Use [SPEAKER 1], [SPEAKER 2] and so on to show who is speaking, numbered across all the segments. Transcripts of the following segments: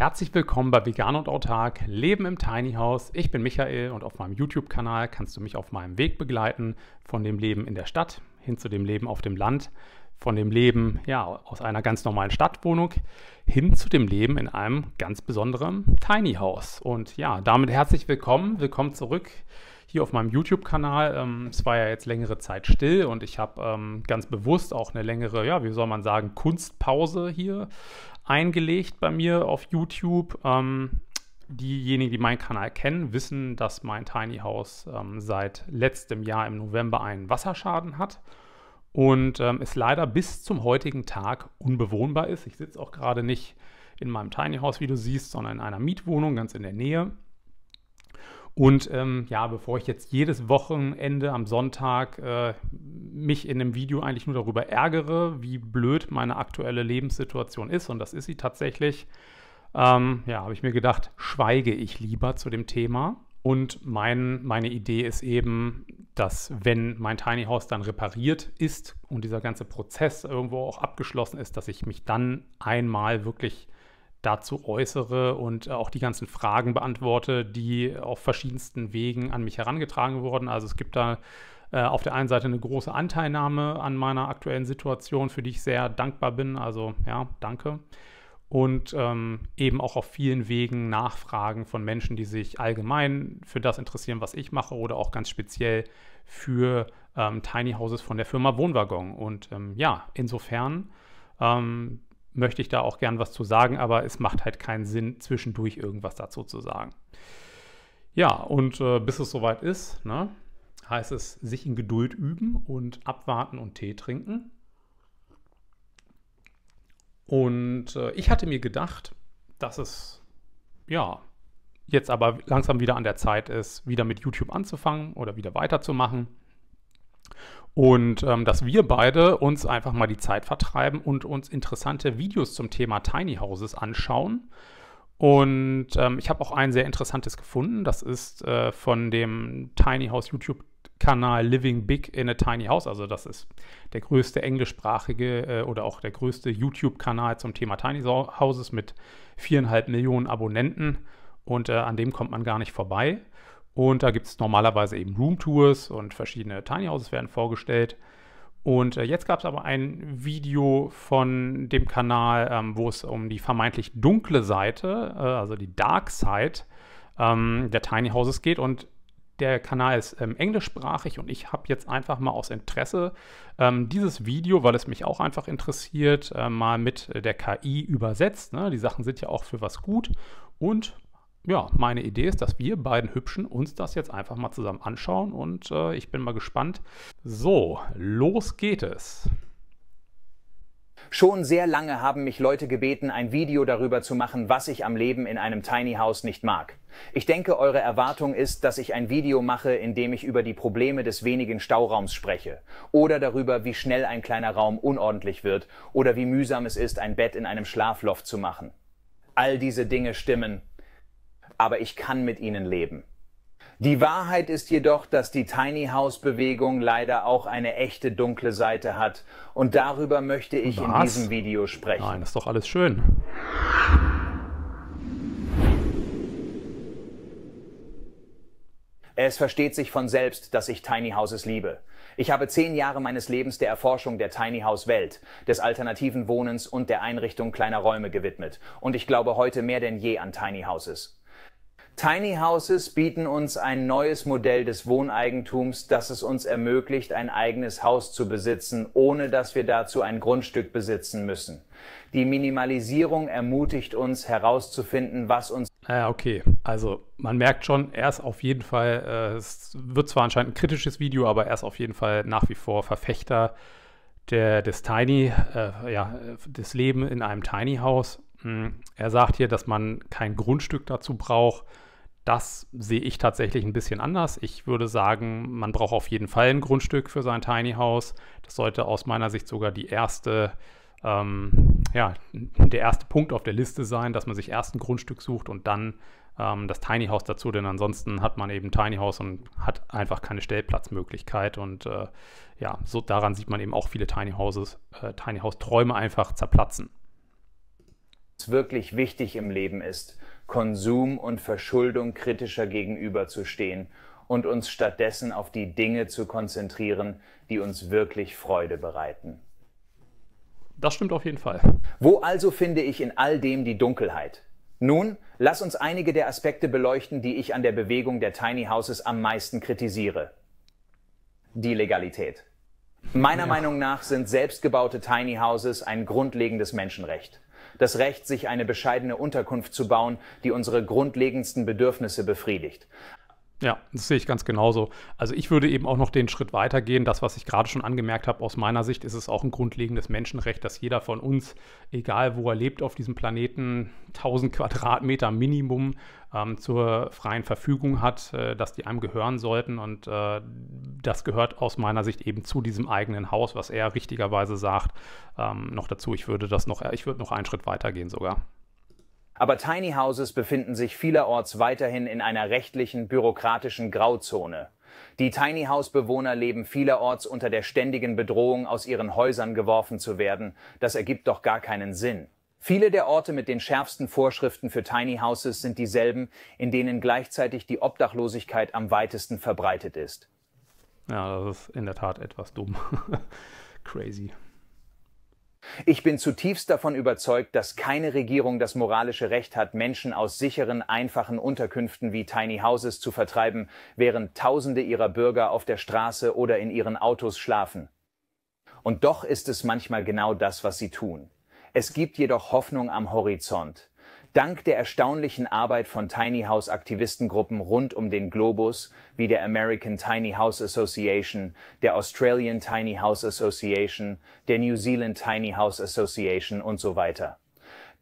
[SPEAKER 1] Herzlich willkommen bei Vegan und Autark Leben im Tiny House. Ich bin Michael und auf meinem YouTube-Kanal kannst du mich auf meinem Weg begleiten von dem Leben in der Stadt hin zu dem Leben auf dem Land, von dem Leben ja aus einer ganz normalen Stadtwohnung hin zu dem Leben in einem ganz besonderen Tiny House. Und ja, damit herzlich willkommen, willkommen zurück hier auf meinem YouTube-Kanal. Ähm, es war ja jetzt längere Zeit still und ich habe ähm, ganz bewusst auch eine längere, ja, wie soll man sagen, Kunstpause hier eingelegt bei mir auf YouTube. Ähm, diejenigen, die meinen Kanal kennen, wissen, dass mein Tiny House ähm, seit letztem Jahr im November einen Wasserschaden hat und ähm, es leider bis zum heutigen Tag unbewohnbar ist. Ich sitze auch gerade nicht in meinem Tiny House, wie du siehst, sondern in einer Mietwohnung ganz in der Nähe. Und ähm, ja, bevor ich jetzt jedes Wochenende am Sonntag äh, mich in einem Video eigentlich nur darüber ärgere, wie blöd meine aktuelle Lebenssituation ist, und das ist sie tatsächlich, ähm, ja, habe ich mir gedacht, schweige ich lieber zu dem Thema. Und mein, meine Idee ist eben, dass wenn mein Tiny House dann repariert ist und dieser ganze Prozess irgendwo auch abgeschlossen ist, dass ich mich dann einmal wirklich dazu äußere und äh, auch die ganzen Fragen beantworte, die auf verschiedensten Wegen an mich herangetragen wurden. Also es gibt da äh, auf der einen Seite eine große Anteilnahme an meiner aktuellen Situation, für die ich sehr dankbar bin. Also ja, danke. Und ähm, eben auch auf vielen Wegen Nachfragen von Menschen, die sich allgemein für das interessieren, was ich mache oder auch ganz speziell für ähm, Tiny Houses von der Firma Wohnwaggon. Und ähm, ja, insofern ähm, möchte ich da auch gern was zu sagen, aber es macht halt keinen Sinn, zwischendurch irgendwas dazu zu sagen. Ja, und äh, bis es soweit ist, ne, heißt es sich in Geduld üben und abwarten und Tee trinken. Und äh, ich hatte mir gedacht, dass es ja jetzt aber langsam wieder an der Zeit ist, wieder mit YouTube anzufangen oder wieder weiterzumachen. Und ähm, dass wir beide uns einfach mal die Zeit vertreiben und uns interessante Videos zum Thema Tiny Houses anschauen. Und ähm, ich habe auch ein sehr interessantes gefunden. Das ist äh, von dem Tiny House YouTube Kanal Living Big in a Tiny House. Also das ist der größte englischsprachige äh, oder auch der größte YouTube-Kanal zum Thema Tiny Houses mit viereinhalb Millionen Abonnenten. Und äh, an dem kommt man gar nicht vorbei. Und da gibt es normalerweise eben Roomtours und verschiedene Tiny Houses werden vorgestellt. Und äh, jetzt gab es aber ein Video von dem Kanal, ähm, wo es um die vermeintlich dunkle Seite, äh, also die Dark Side ähm, der Tiny Houses geht. Und der Kanal ist ähm, englischsprachig und ich habe jetzt einfach mal aus Interesse ähm, dieses Video, weil es mich auch einfach interessiert, äh, mal mit der KI übersetzt. Ne? Die Sachen sind ja auch für was gut. Und ja, meine Idee ist, dass wir beiden Hübschen uns das jetzt einfach mal zusammen anschauen und äh, ich bin mal gespannt. So, los geht es. Schon sehr lange haben mich Leute gebeten, ein Video darüber
[SPEAKER 2] zu machen, was ich am Leben in einem Tiny House nicht mag. Ich denke, eure Erwartung ist, dass ich ein Video mache, in dem ich über die Probleme des wenigen Stauraums spreche. Oder darüber, wie schnell ein kleiner Raum unordentlich wird. Oder wie mühsam es ist, ein Bett in einem Schlafloft zu machen. All diese Dinge stimmen aber ich kann mit ihnen leben. Die Wahrheit ist jedoch, dass die Tiny House Bewegung leider auch eine echte dunkle Seite hat und darüber möchte ich Was? in diesem Video sprechen.
[SPEAKER 1] Nein, ist doch alles schön.
[SPEAKER 2] Es versteht sich von selbst, dass ich Tiny Houses liebe. Ich habe zehn Jahre meines Lebens der Erforschung der Tiny House Welt, des alternativen Wohnens und der Einrichtung kleiner Räume gewidmet. Und ich glaube heute mehr denn je an Tiny Houses. Tiny Houses bieten uns ein neues Modell des Wohneigentums, das es uns ermöglicht, ein eigenes Haus zu besitzen, ohne dass wir dazu ein Grundstück besitzen müssen. Die Minimalisierung ermutigt uns herauszufinden, was uns.
[SPEAKER 1] Ah ja, okay. Also man merkt schon, er ist auf jeden Fall, äh, es wird zwar anscheinend ein kritisches Video, aber er ist auf jeden Fall nach wie vor Verfechter der, des Tiny, äh, ja, des Leben in einem Tiny House. Hm, er sagt hier, dass man kein Grundstück dazu braucht das sehe ich tatsächlich ein bisschen anders. Ich würde sagen, man braucht auf jeden Fall ein Grundstück für sein Tiny House. Das sollte aus meiner Sicht sogar die erste, ähm, ja, der erste Punkt auf der Liste sein, dass man sich erst ein Grundstück sucht und dann ähm, das Tiny House dazu. Denn ansonsten hat man eben Tiny House und hat einfach keine Stellplatzmöglichkeit. Und äh, ja, so daran sieht man eben auch viele Tiny Houses, äh, Tiny House Träume einfach zerplatzen
[SPEAKER 2] wirklich wichtig im Leben ist, Konsum und Verschuldung kritischer gegenüberzustehen und uns stattdessen auf die Dinge zu konzentrieren, die uns wirklich Freude bereiten. Das stimmt auf jeden Fall. Wo also finde ich in all dem die Dunkelheit? Nun, lass uns einige der Aspekte beleuchten, die ich an der Bewegung der Tiny Houses am meisten kritisiere. Die Legalität. Meiner ja. Meinung nach sind selbstgebaute Tiny Houses ein grundlegendes Menschenrecht das Recht, sich eine bescheidene Unterkunft zu bauen, die unsere grundlegendsten Bedürfnisse befriedigt.
[SPEAKER 1] Ja, das sehe ich ganz genauso. Also ich würde eben auch noch den Schritt weitergehen. Das, was ich gerade schon angemerkt habe, aus meiner Sicht ist es auch ein grundlegendes Menschenrecht, dass jeder von uns, egal wo er lebt auf diesem Planeten, 1000 Quadratmeter Minimum ähm, zur freien Verfügung hat, äh, dass die einem gehören sollten. Und äh, das gehört aus meiner Sicht eben zu diesem eigenen Haus, was er richtigerweise sagt, ähm, noch dazu. Ich würde das noch, ich würde noch einen Schritt weitergehen sogar.
[SPEAKER 2] Aber Tiny Houses befinden sich vielerorts weiterhin in einer rechtlichen, bürokratischen Grauzone. Die Tiny House Bewohner leben vielerorts unter der ständigen Bedrohung, aus ihren Häusern geworfen zu werden. Das ergibt doch gar keinen Sinn. Viele der Orte mit den schärfsten Vorschriften für Tiny Houses sind dieselben, in denen gleichzeitig die Obdachlosigkeit am weitesten verbreitet ist.
[SPEAKER 1] Ja, das ist in der Tat etwas dumm.
[SPEAKER 2] Crazy. Ich bin zutiefst davon überzeugt, dass keine Regierung das moralische Recht hat, Menschen aus sicheren, einfachen Unterkünften wie Tiny Houses zu vertreiben, während Tausende ihrer Bürger auf der Straße oder in ihren Autos schlafen. Und doch ist es manchmal genau das, was sie tun. Es gibt jedoch Hoffnung am Horizont dank der erstaunlichen Arbeit von Tiny House Aktivistengruppen rund um den Globus, wie der American Tiny House Association, der Australian Tiny House Association, der New Zealand Tiny House Association und so weiter.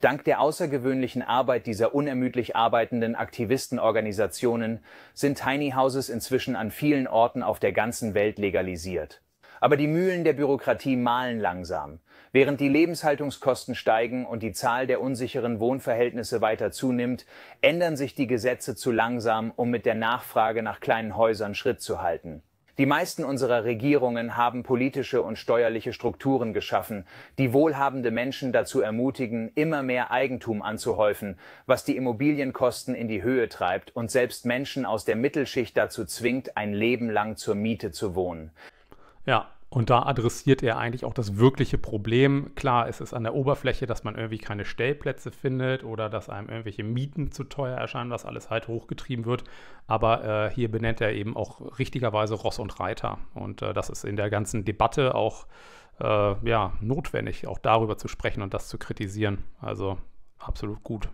[SPEAKER 2] Dank der außergewöhnlichen Arbeit dieser unermüdlich arbeitenden Aktivistenorganisationen sind Tiny Houses inzwischen an vielen Orten auf der ganzen Welt legalisiert. Aber die Mühlen der Bürokratie mahlen langsam. Während die Lebenshaltungskosten steigen und die Zahl der unsicheren Wohnverhältnisse weiter zunimmt, ändern sich die Gesetze zu langsam, um mit der Nachfrage nach kleinen Häusern Schritt zu halten. Die meisten unserer Regierungen haben politische und steuerliche Strukturen geschaffen, die wohlhabende Menschen dazu ermutigen, immer mehr Eigentum anzuhäufen, was die Immobilienkosten in die Höhe treibt und selbst Menschen aus der Mittelschicht dazu zwingt, ein Leben lang zur Miete zu wohnen.
[SPEAKER 1] Ja, und da adressiert er eigentlich auch das wirkliche Problem. Klar, es ist an der Oberfläche, dass man irgendwie keine Stellplätze findet oder dass einem irgendwelche Mieten zu teuer erscheinen, was alles halt hochgetrieben wird. Aber äh, hier benennt er eben auch richtigerweise Ross und Reiter. Und äh, das ist in der ganzen Debatte auch äh, ja, notwendig, auch darüber zu sprechen und das zu kritisieren. Also absolut gut.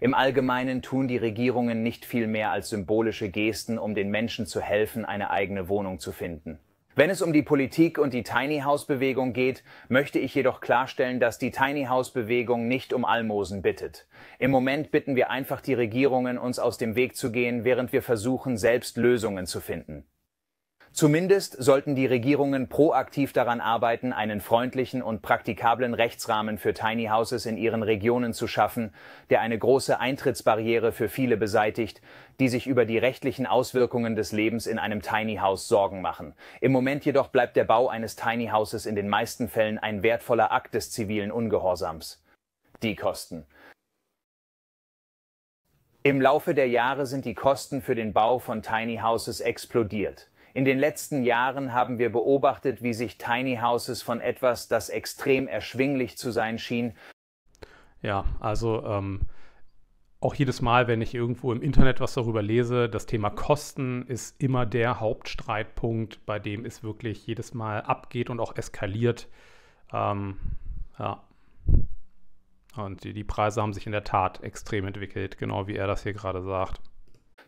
[SPEAKER 2] Im Allgemeinen tun die Regierungen nicht viel mehr als symbolische Gesten, um den Menschen zu helfen, eine eigene Wohnung zu finden. Wenn es um die Politik und die Tiny House Bewegung geht, möchte ich jedoch klarstellen, dass die Tiny House Bewegung nicht um Almosen bittet. Im Moment bitten wir einfach die Regierungen, uns aus dem Weg zu gehen, während wir versuchen, selbst Lösungen zu finden. Zumindest sollten die Regierungen proaktiv daran arbeiten, einen freundlichen und praktikablen Rechtsrahmen für Tiny Houses in ihren Regionen zu schaffen, der eine große Eintrittsbarriere für viele beseitigt, die sich über die rechtlichen Auswirkungen des Lebens in einem Tiny House Sorgen machen. Im Moment jedoch bleibt der Bau eines Tiny Houses in den meisten Fällen ein wertvoller Akt des zivilen Ungehorsams. Die Kosten. Im Laufe der Jahre sind die Kosten für den Bau von Tiny Houses explodiert. In den letzten Jahren haben wir beobachtet, wie sich Tiny Houses von etwas, das extrem erschwinglich zu sein schien.
[SPEAKER 1] Ja, also ähm, auch jedes Mal, wenn ich irgendwo im Internet was darüber lese, das Thema Kosten ist immer der Hauptstreitpunkt, bei dem es wirklich jedes Mal abgeht und auch eskaliert. Ähm, ja. Und die, die Preise haben sich in der Tat extrem entwickelt, genau wie er das hier gerade sagt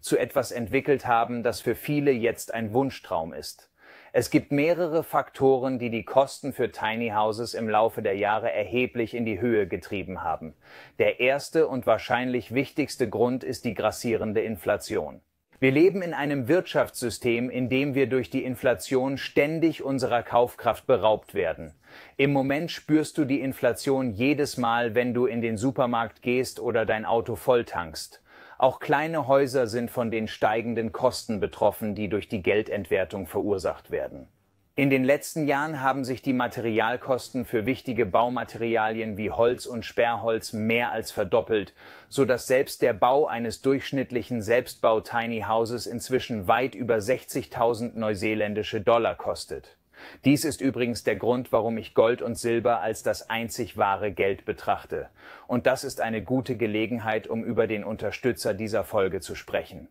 [SPEAKER 2] zu etwas entwickelt haben, das für viele jetzt ein Wunschtraum ist. Es gibt mehrere Faktoren, die die Kosten für Tiny Houses im Laufe der Jahre erheblich in die Höhe getrieben haben. Der erste und wahrscheinlich wichtigste Grund ist die grassierende Inflation. Wir leben in einem Wirtschaftssystem, in dem wir durch die Inflation ständig unserer Kaufkraft beraubt werden. Im Moment spürst du die Inflation jedes Mal, wenn du in den Supermarkt gehst oder dein Auto volltankst. Auch kleine Häuser sind von den steigenden Kosten betroffen, die durch die Geldentwertung verursacht werden. In den letzten Jahren haben sich die Materialkosten für wichtige Baumaterialien wie Holz und Sperrholz mehr als verdoppelt, so dass selbst der Bau eines durchschnittlichen Selbstbau-Tiny Houses inzwischen weit über 60.000 neuseeländische Dollar kostet. Dies ist übrigens der Grund, warum ich Gold und Silber als das einzig wahre Geld betrachte. Und das ist eine gute Gelegenheit, um über den Unterstützer dieser Folge zu sprechen.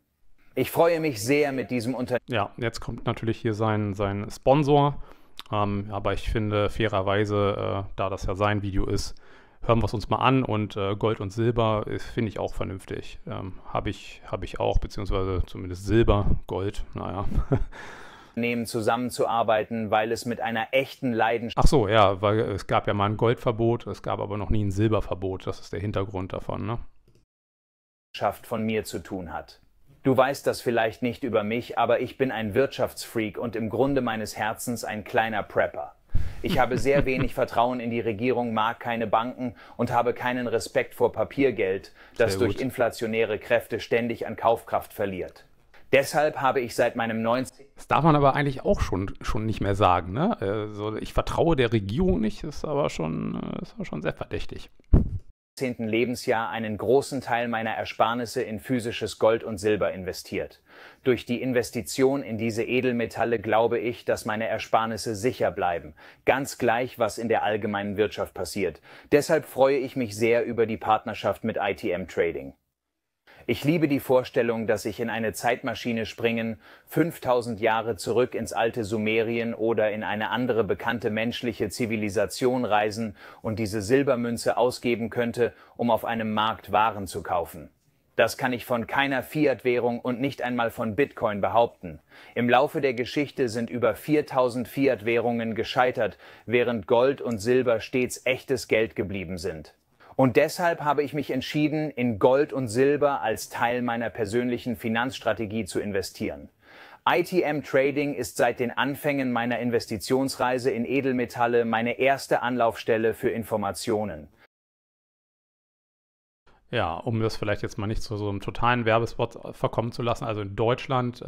[SPEAKER 2] Ich freue mich sehr mit diesem Unternehmen.
[SPEAKER 1] Ja, jetzt kommt natürlich hier sein, sein Sponsor. Ähm, aber ich finde fairerweise, äh, da das ja sein Video ist, hören wir es uns mal an. Und äh, Gold und Silber finde ich auch vernünftig. Ähm, Habe ich, hab ich auch, beziehungsweise zumindest Silber, Gold, naja. Unternehmen zusammenzuarbeiten, weil es mit einer echten Leidenschaft. Ach so, ja, weil es gab ja mal ein Goldverbot, es gab aber noch nie ein Silberverbot. Das ist der Hintergrund davon, ne?
[SPEAKER 2] von mir zu tun hat. Du weißt das vielleicht nicht über mich, aber ich bin ein Wirtschaftsfreak und im Grunde meines Herzens ein kleiner Prepper. Ich habe sehr wenig Vertrauen in die Regierung, mag keine Banken und habe keinen Respekt vor Papiergeld, das durch inflationäre Kräfte ständig an Kaufkraft verliert. Deshalb habe ich
[SPEAKER 1] seit meinem 19. Das darf man aber eigentlich auch schon, schon nicht mehr sagen. Ne? Also ich vertraue der Regierung nicht, ist aber schon, äh, ist aber schon sehr verdächtig.
[SPEAKER 2] 18. Lebensjahr einen großen Teil meiner Ersparnisse in physisches Gold und Silber investiert. Durch die Investition in diese Edelmetalle glaube ich, dass meine Ersparnisse sicher bleiben, ganz gleich, was in der allgemeinen Wirtschaft passiert. Deshalb freue ich mich sehr über die Partnerschaft mit ITM Trading. Ich liebe die Vorstellung, dass ich in eine Zeitmaschine springen, 5000 Jahre zurück ins alte Sumerien oder in eine andere bekannte menschliche Zivilisation reisen und diese Silbermünze ausgeben könnte, um auf einem Markt Waren zu kaufen. Das kann ich von keiner Fiat-Währung und nicht einmal von Bitcoin behaupten. Im Laufe der Geschichte sind über 4000 Fiat-Währungen gescheitert, während Gold und Silber stets echtes Geld geblieben sind. Und deshalb habe ich mich entschieden, in Gold und Silber als Teil meiner persönlichen Finanzstrategie zu investieren. ITM Trading ist seit den Anfängen meiner Investitionsreise in Edelmetalle meine erste Anlaufstelle für Informationen.
[SPEAKER 1] Ja, um das vielleicht jetzt mal nicht zu so einem totalen Werbespot verkommen zu lassen. Also in Deutschland äh,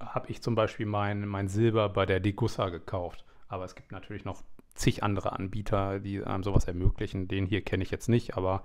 [SPEAKER 1] habe ich zum Beispiel mein, mein Silber bei der Degussa gekauft. Aber es gibt natürlich noch zig andere Anbieter, die einem sowas ermöglichen. Den hier kenne ich jetzt nicht, aber.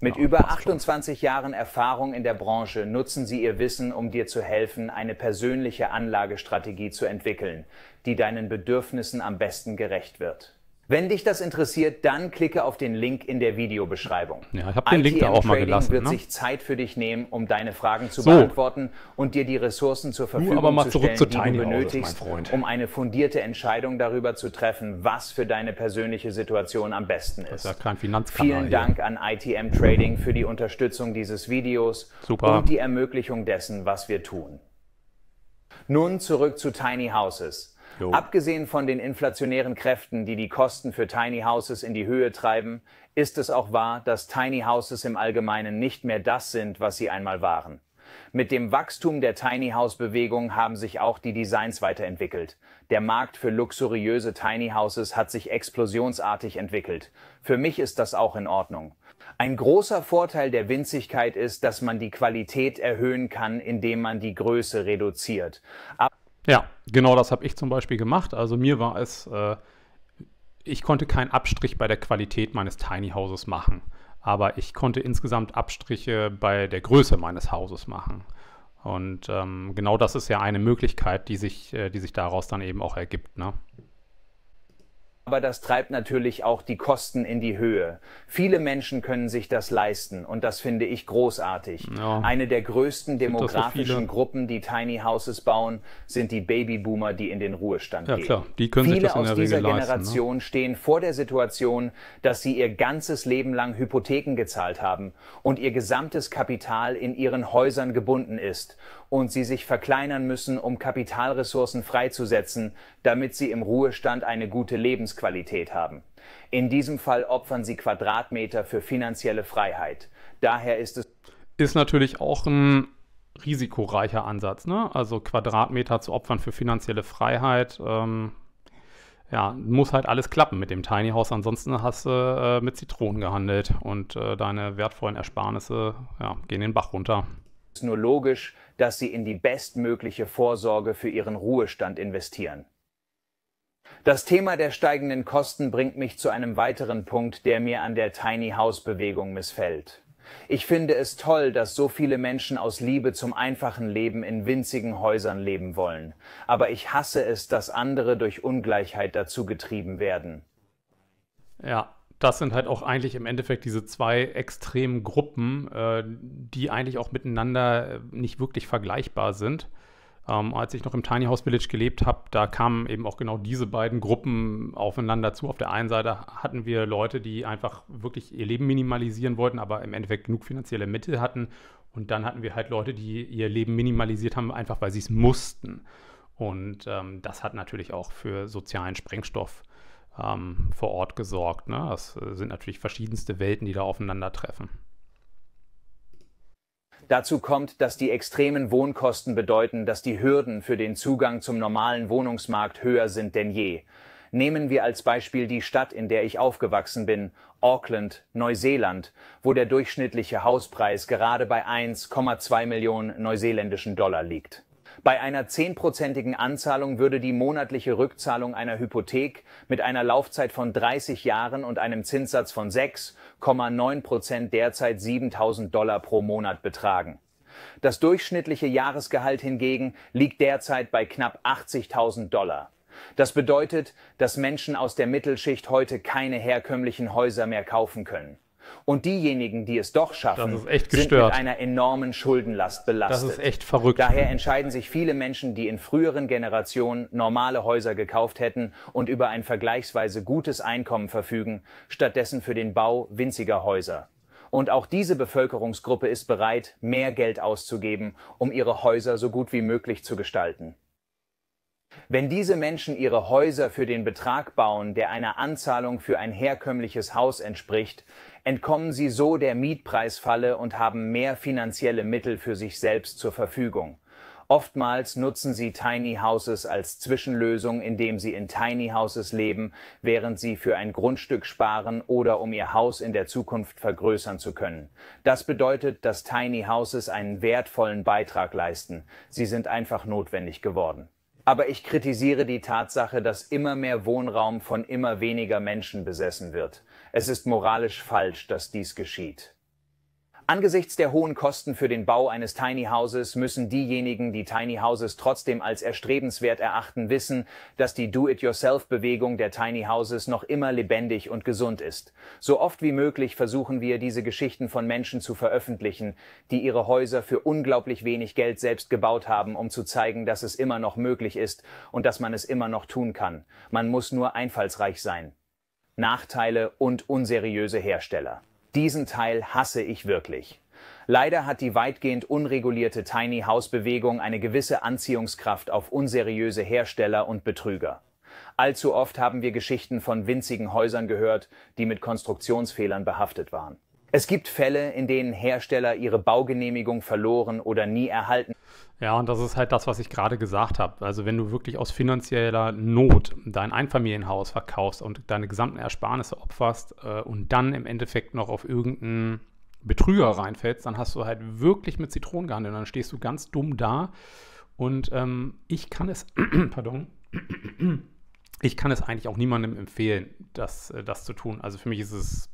[SPEAKER 1] Mit ja,
[SPEAKER 2] über 28 schon. Jahren Erfahrung in der Branche
[SPEAKER 1] nutzen Sie Ihr Wissen, um dir zu helfen,
[SPEAKER 2] eine persönliche Anlagestrategie zu entwickeln, die deinen Bedürfnissen am besten gerecht wird. Wenn dich das interessiert, dann klicke auf den Link in der Videobeschreibung.
[SPEAKER 1] Ja, ich habe den Link da auch mal gelassen. wird ne? sich
[SPEAKER 2] Zeit für dich nehmen, um deine Fragen zu so. beantworten und dir die Ressourcen zur Verfügung du, zu stellen, zu die du benötigst, Autos, um eine fundierte Entscheidung darüber zu treffen, was für deine persönliche Situation am besten ist. Das ist ja kein Finanzkanal Vielen Dank hier. an ITM Trading für die Unterstützung dieses Videos Super. und die Ermöglichung dessen, was wir tun. Nun zurück zu Tiny Houses. Jo. Abgesehen von den inflationären Kräften, die die Kosten für Tiny Houses in die Höhe treiben, ist es auch wahr, dass Tiny Houses im Allgemeinen nicht mehr das sind, was sie einmal waren. Mit dem Wachstum der Tiny House Bewegung haben sich auch die Designs weiterentwickelt. Der Markt für luxuriöse Tiny Houses hat sich explosionsartig entwickelt. Für mich ist das auch in Ordnung. Ein großer Vorteil der Winzigkeit ist, dass man die Qualität erhöhen kann, indem man die Größe reduziert.
[SPEAKER 1] Aber ja, genau das habe ich zum Beispiel gemacht. Also mir war es, äh, ich konnte keinen Abstrich bei der Qualität meines Tiny Houses machen, aber ich konnte insgesamt Abstriche bei der Größe meines Hauses machen. Und ähm, genau das ist ja eine Möglichkeit, die sich, äh, die sich daraus dann eben auch ergibt. Ne?
[SPEAKER 2] Aber das treibt natürlich auch die Kosten in die Höhe. Viele Menschen können sich das leisten und das finde ich großartig. Ja. Eine der größten demografischen so Gruppen, die Tiny Houses bauen, sind die Babyboomer, die in den Ruhestand ja, gehen. Klar. Die können viele sich das in der aus dieser Regel ne? Generation ne? stehen vor der Situation, dass sie ihr ganzes Leben lang Hypotheken gezahlt haben und ihr gesamtes Kapital in ihren Häusern gebunden ist und sie sich verkleinern müssen, um Kapitalressourcen freizusetzen, damit sie im Ruhestand eine gute Lebensqualität haben. In diesem Fall opfern sie Quadratmeter für finanzielle Freiheit. Daher ist es.
[SPEAKER 1] Ist natürlich auch ein risikoreicher Ansatz, ne? Also Quadratmeter zu opfern für finanzielle Freiheit. Ähm, ja, muss halt alles klappen mit dem Tiny House, ansonsten hast du äh, mit Zitronen gehandelt und äh, deine wertvollen Ersparnisse ja, gehen den Bach runter.
[SPEAKER 2] Ist nur logisch, dass sie in die bestmögliche Vorsorge für ihren Ruhestand investieren. Das Thema der steigenden Kosten bringt mich zu einem weiteren Punkt, der mir an der Tiny House Bewegung missfällt. Ich finde es toll, dass so viele Menschen aus Liebe zum einfachen Leben in winzigen Häusern leben wollen, aber ich hasse es, dass andere durch Ungleichheit dazu getrieben werden.
[SPEAKER 1] Ja, das sind halt auch eigentlich im Endeffekt diese zwei extremen Gruppen, äh, die eigentlich auch miteinander äh, nicht wirklich vergleichbar sind. Ähm, als ich noch im Tiny House Village gelebt habe, da kamen eben auch genau diese beiden Gruppen aufeinander zu. Auf der einen Seite hatten wir Leute, die einfach wirklich ihr Leben minimalisieren wollten, aber im Endeffekt genug finanzielle Mittel hatten. Und dann hatten wir halt Leute, die ihr Leben minimalisiert haben, einfach weil sie es mussten. Und ähm, das hat natürlich auch für sozialen Sprengstoff ähm, vor Ort gesorgt. Ne? Das äh, sind natürlich verschiedenste Welten, die da aufeinandertreffen.
[SPEAKER 2] Dazu kommt, dass die extremen Wohnkosten bedeuten, dass die Hürden für den Zugang zum normalen Wohnungsmarkt höher sind denn je. Nehmen wir als Beispiel die Stadt, in der ich aufgewachsen bin, Auckland, Neuseeland, wo der durchschnittliche Hauspreis gerade bei 1,2 Millionen neuseeländischen Dollar liegt. Bei einer zehnprozentigen Anzahlung würde die monatliche Rückzahlung einer Hypothek mit einer Laufzeit von 30 Jahren und einem Zinssatz von 6,9 Prozent derzeit 7.000 Dollar pro Monat betragen. Das durchschnittliche Jahresgehalt hingegen liegt derzeit bei knapp 80.000 Dollar. Das bedeutet, dass Menschen aus der Mittelschicht heute keine herkömmlichen Häuser mehr kaufen können. Und diejenigen, die es doch schaffen, sind mit einer enormen Schuldenlast belastet. Das ist echt verrückt. Daher entscheiden sich viele Menschen, die in früheren Generationen normale Häuser gekauft hätten und über ein vergleichsweise gutes Einkommen verfügen, stattdessen für den Bau winziger Häuser. Und auch diese Bevölkerungsgruppe ist bereit, mehr Geld auszugeben, um ihre Häuser so gut wie möglich zu gestalten. Wenn diese Menschen ihre Häuser für den Betrag bauen, der einer Anzahlung für ein herkömmliches Haus entspricht, entkommen sie so der Mietpreisfalle und haben mehr finanzielle Mittel für sich selbst zur Verfügung. Oftmals nutzen sie Tiny Houses als Zwischenlösung, indem sie in Tiny Houses leben, während sie für ein Grundstück sparen oder um ihr Haus in der Zukunft vergrößern zu können. Das bedeutet, dass Tiny Houses einen wertvollen Beitrag leisten. Sie sind einfach notwendig geworden. Aber ich kritisiere die Tatsache, dass immer mehr Wohnraum von immer weniger Menschen besessen wird. Es ist moralisch falsch, dass dies geschieht. Angesichts der hohen Kosten für den Bau eines Tiny Houses müssen diejenigen, die Tiny Houses trotzdem als erstrebenswert erachten, wissen, dass die Do-it-yourself-Bewegung der Tiny Houses noch immer lebendig und gesund ist. So oft wie möglich versuchen wir, diese Geschichten von Menschen zu veröffentlichen, die ihre Häuser für unglaublich wenig Geld selbst gebaut haben, um zu zeigen, dass es immer noch möglich ist und dass man es immer noch tun kann. Man muss nur einfallsreich sein. Nachteile und unseriöse Hersteller. Diesen Teil hasse ich wirklich. Leider hat die weitgehend unregulierte Tiny House Bewegung eine gewisse Anziehungskraft auf unseriöse Hersteller und Betrüger. Allzu oft haben wir Geschichten von winzigen Häusern gehört, die mit Konstruktionsfehlern behaftet waren. Es gibt Fälle, in denen Hersteller ihre Baugenehmigung verloren oder nie erhalten.
[SPEAKER 1] Ja, und das ist halt das, was ich gerade gesagt habe. Also wenn du wirklich aus finanzieller Not dein Einfamilienhaus verkaufst und deine gesamten Ersparnisse opferst äh, und dann im Endeffekt noch auf irgendeinen Betrüger reinfällst, dann hast du halt wirklich mit Zitronen gehandelt. Dann stehst du ganz dumm da. Und ähm, ich kann es, pardon, ich kann es eigentlich auch niemandem empfehlen, das, äh, das zu tun. Also für mich ist es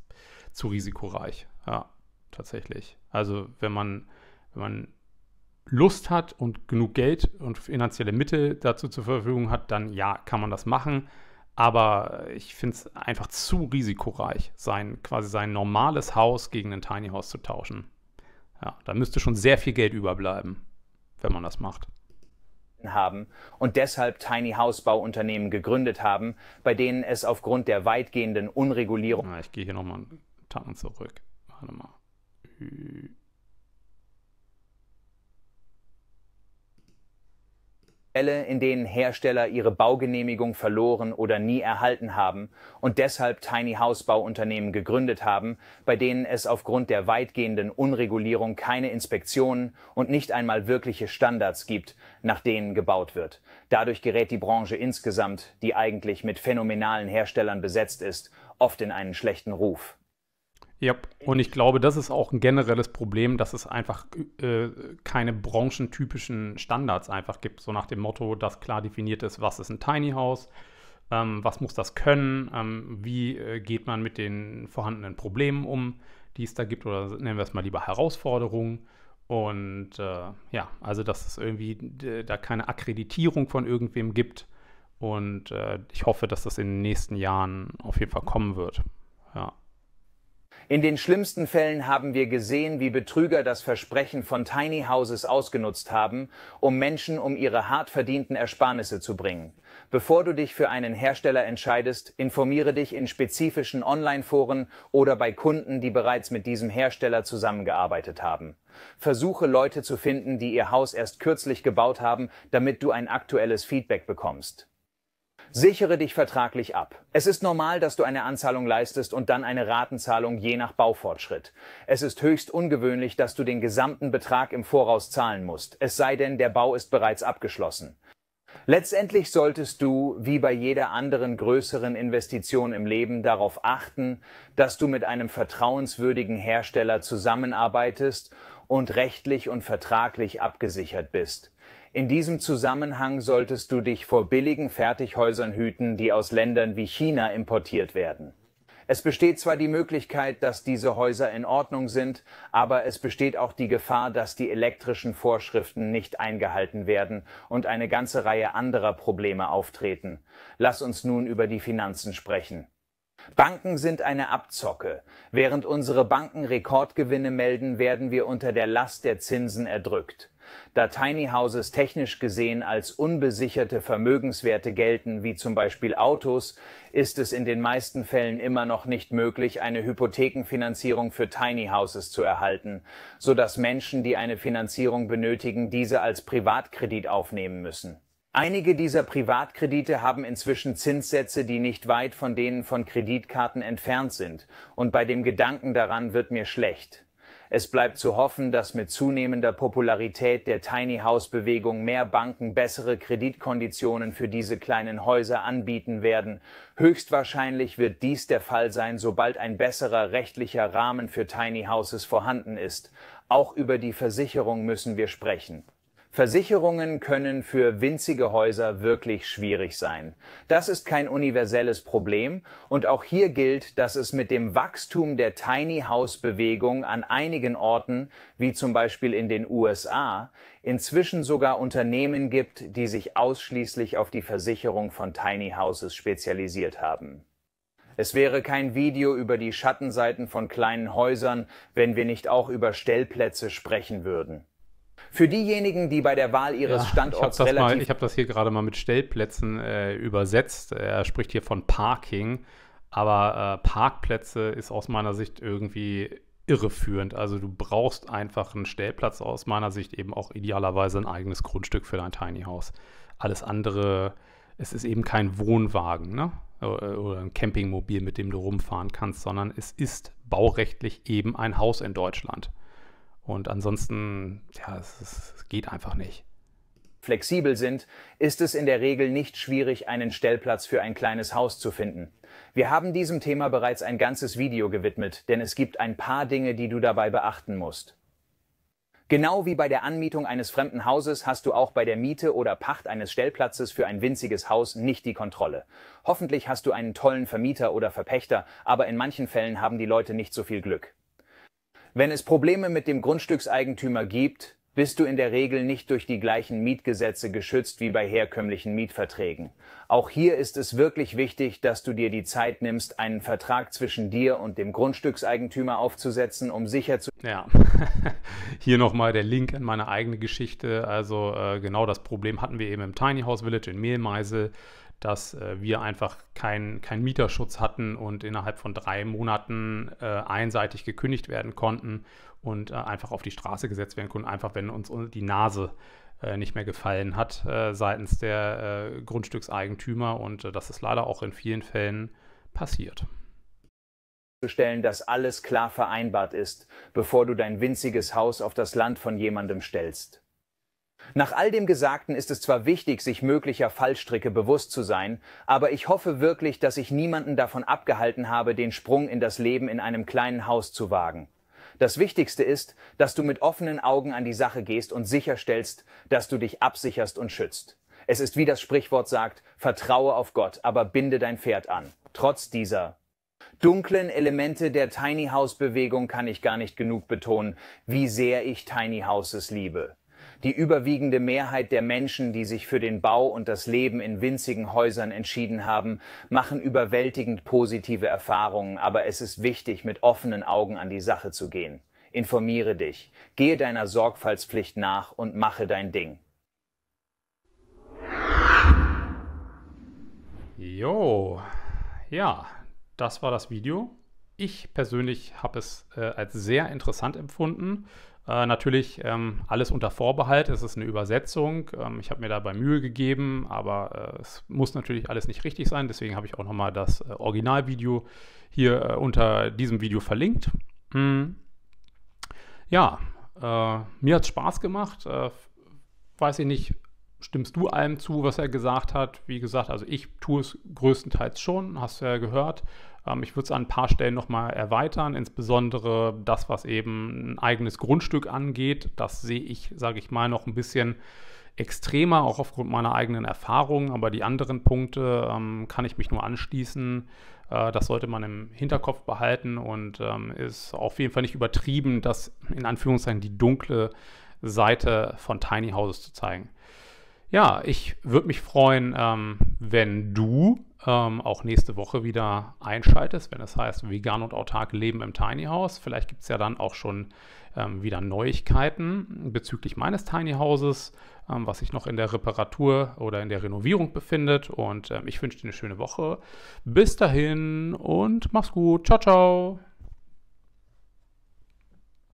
[SPEAKER 1] zu risikoreich. Ja, tatsächlich. Also wenn man, wenn man Lust hat und genug Geld und finanzielle Mittel dazu zur Verfügung hat, dann ja, kann man das machen. Aber ich finde es einfach zu risikoreich, sein, quasi sein normales Haus gegen ein Tiny House zu tauschen. Ja, da müsste schon sehr viel Geld überbleiben, wenn man das macht
[SPEAKER 2] haben und deshalb Tiny House Bauunternehmen gegründet haben, bei denen es aufgrund der weitgehenden Unregulierung. Na, ich gehe hier nochmal einen Tacken zurück. Warte mal. Fälle, in denen Hersteller ihre Baugenehmigung verloren oder nie erhalten haben und deshalb Tiny House Bauunternehmen gegründet haben, bei denen es aufgrund der weitgehenden Unregulierung keine Inspektionen und nicht einmal wirkliche Standards gibt, nach denen gebaut wird. Dadurch gerät die Branche insgesamt, die eigentlich mit phänomenalen Herstellern besetzt ist, oft in einen schlechten Ruf.
[SPEAKER 1] Ja, und ich glaube, das ist auch ein generelles Problem, dass es einfach äh, keine branchentypischen Standards einfach gibt, so nach dem Motto, dass klar definiert ist, was ist ein Tiny House, ähm, was muss das können, ähm, wie äh, geht man mit den vorhandenen Problemen um, die es da gibt, oder nennen wir es mal lieber Herausforderungen. Und äh, ja, also dass es irgendwie da keine Akkreditierung von irgendwem gibt. Und äh, ich hoffe, dass das in den nächsten Jahren auf jeden Fall kommen wird.
[SPEAKER 2] In den schlimmsten Fällen haben wir gesehen, wie Betrüger das Versprechen von Tiny Houses ausgenutzt haben, um Menschen um ihre hart verdienten Ersparnisse zu bringen. Bevor du dich für einen Hersteller entscheidest, informiere dich in spezifischen Online-Foren oder bei Kunden, die bereits mit diesem Hersteller zusammengearbeitet haben. Versuche Leute zu finden, die ihr Haus erst kürzlich gebaut haben, damit du ein aktuelles Feedback bekommst. Sichere dich vertraglich ab. Es ist normal, dass du eine Anzahlung leistest und dann eine Ratenzahlung je nach Baufortschritt. Es ist höchst ungewöhnlich, dass du den gesamten Betrag im Voraus zahlen musst, es sei denn, der Bau ist bereits abgeschlossen. Letztendlich solltest du, wie bei jeder anderen größeren Investition im Leben, darauf achten, dass du mit einem vertrauenswürdigen Hersteller zusammenarbeitest und rechtlich und vertraglich abgesichert bist. In diesem Zusammenhang solltest du dich vor billigen Fertighäusern hüten, die aus Ländern wie China importiert werden. Es besteht zwar die Möglichkeit, dass diese Häuser in Ordnung sind, aber es besteht auch die Gefahr, dass die elektrischen Vorschriften nicht eingehalten werden und eine ganze Reihe anderer Probleme auftreten. Lass uns nun über die Finanzen sprechen. Banken sind eine Abzocke. Während unsere Banken Rekordgewinne melden, werden wir unter der Last der Zinsen erdrückt da Tiny Houses technisch gesehen als unbesicherte Vermögenswerte gelten, wie zum Beispiel Autos, ist es in den meisten Fällen immer noch nicht möglich, eine Hypothekenfinanzierung für Tiny Houses zu erhalten, so dass Menschen, die eine Finanzierung benötigen, diese als Privatkredit aufnehmen müssen. Einige dieser Privatkredite haben inzwischen Zinssätze, die nicht weit von denen von Kreditkarten entfernt sind, und bei dem Gedanken daran wird mir schlecht. Es bleibt zu hoffen, dass mit zunehmender Popularität der Tiny House Bewegung mehr Banken bessere Kreditkonditionen für diese kleinen Häuser anbieten werden. Höchstwahrscheinlich wird dies der Fall sein, sobald ein besserer rechtlicher Rahmen für Tiny Houses vorhanden ist. Auch über die Versicherung müssen wir sprechen. Versicherungen können für winzige Häuser wirklich schwierig sein. Das ist kein universelles Problem und auch hier gilt, dass es mit dem Wachstum der Tiny House Bewegung an einigen Orten, wie zum Beispiel in den USA, inzwischen sogar Unternehmen gibt, die sich ausschließlich auf die Versicherung von Tiny Houses spezialisiert haben. Es wäre kein Video über die Schattenseiten von kleinen Häusern, wenn wir nicht auch über Stellplätze sprechen würden. Für diejenigen, die bei der Wahl ihres ja, Standorts ich relativ... Mal, ich habe
[SPEAKER 1] das hier gerade mal mit Stellplätzen äh, übersetzt. Er spricht hier von Parking. Aber äh, Parkplätze ist aus meiner Sicht irgendwie irreführend. Also du brauchst einfach einen Stellplatz aus meiner Sicht eben auch idealerweise ein eigenes Grundstück für dein Tiny House. Alles andere, es ist eben kein Wohnwagen ne? oder ein Campingmobil, mit dem du rumfahren kannst, sondern es ist baurechtlich eben ein Haus in Deutschland. Und ansonsten, ja, es, es geht einfach nicht flexibel
[SPEAKER 2] sind, ist es in der Regel nicht schwierig, einen Stellplatz für ein kleines Haus zu finden. Wir haben diesem Thema bereits ein ganzes Video gewidmet, denn es gibt ein paar Dinge, die du dabei beachten musst. Genau wie bei der Anmietung eines fremden Hauses hast du auch bei der Miete oder Pacht eines Stellplatzes für ein winziges Haus nicht die Kontrolle. Hoffentlich hast du einen tollen Vermieter oder Verpächter, aber in manchen Fällen haben die Leute nicht so viel Glück. Wenn es Probleme mit dem Grundstückseigentümer gibt, bist du in der Regel nicht durch die gleichen Mietgesetze geschützt wie bei herkömmlichen Mietverträgen. Auch hier ist es wirklich wichtig, dass du dir die Zeit nimmst, einen Vertrag zwischen dir und dem Grundstückseigentümer aufzusetzen, um sicher zu. Ja,
[SPEAKER 1] hier nochmal der Link in meine eigene Geschichte. Also äh, genau das Problem hatten wir eben im Tiny House Village in Mehlmeise dass äh, wir einfach keinen kein Mieterschutz hatten und innerhalb von drei Monaten äh, einseitig gekündigt werden konnten und äh, einfach auf die Straße gesetzt werden konnten, einfach wenn uns die Nase äh, nicht mehr gefallen hat äh, seitens der äh, Grundstückseigentümer. Und das ist leider auch in vielen Fällen passiert
[SPEAKER 2] zu stellen, dass alles klar vereinbart ist, bevor du dein winziges Haus auf das Land von jemandem stellst. Nach all dem Gesagten ist es zwar wichtig, sich möglicher Fallstricke bewusst zu sein, aber ich hoffe wirklich, dass ich niemanden davon abgehalten habe, den Sprung in das Leben in einem kleinen Haus zu wagen. Das Wichtigste ist, dass du mit offenen Augen an die Sache gehst und sicherstellst, dass du dich absicherst und schützt. Es ist wie das Sprichwort sagt, vertraue auf Gott, aber binde dein Pferd an. Trotz dieser dunklen Elemente der Tiny House Bewegung kann ich gar nicht genug betonen, wie sehr ich Tiny Houses liebe die überwiegende Mehrheit der Menschen, die sich für den Bau und das Leben in winzigen Häusern entschieden haben, machen überwältigend positive Erfahrungen, aber es ist wichtig, mit offenen Augen an die Sache zu gehen. Informiere dich, gehe deiner Sorgfaltspflicht nach und mache dein Ding.
[SPEAKER 1] Jo, ja, das war das Video. Ich persönlich habe es äh, als sehr interessant empfunden äh, natürlich ähm, alles unter Vorbehalt, es ist eine Übersetzung. Ähm, ich habe mir dabei Mühe gegeben, aber äh, es muss natürlich alles nicht richtig sein. Deswegen habe ich auch nochmal das äh, Originalvideo hier äh, unter diesem Video verlinkt. Mm. Ja, äh, mir hat es Spaß gemacht. Äh, weiß ich nicht, stimmst du allem zu, was er gesagt hat? Wie gesagt, also ich tue es größtenteils schon, hast du ja gehört. Ähm, ich würde es an ein paar Stellen nochmal erweitern, insbesondere das, was eben ein eigenes Grundstück angeht. Das sehe ich, sage ich mal, noch ein bisschen extremer, auch aufgrund meiner eigenen Erfahrungen. Aber die anderen Punkte ähm, kann ich mich nur anschließen. Äh, das sollte man im Hinterkopf behalten und ähm, ist auf jeden Fall nicht übertrieben, das in Anführungszeichen die dunkle Seite von Tiny Houses zu zeigen. Ja, ich würde mich freuen, ähm, wenn du ähm, auch nächste Woche wieder einschaltest, wenn es das heißt vegan und autark leben im Tiny House. Vielleicht gibt es ja dann auch schon ähm, wieder Neuigkeiten bezüglich meines Tiny Houses, ähm, was sich noch in der Reparatur oder in der Renovierung befindet. Und ähm, ich wünsche dir eine schöne Woche. Bis dahin und mach's gut. Ciao, ciao.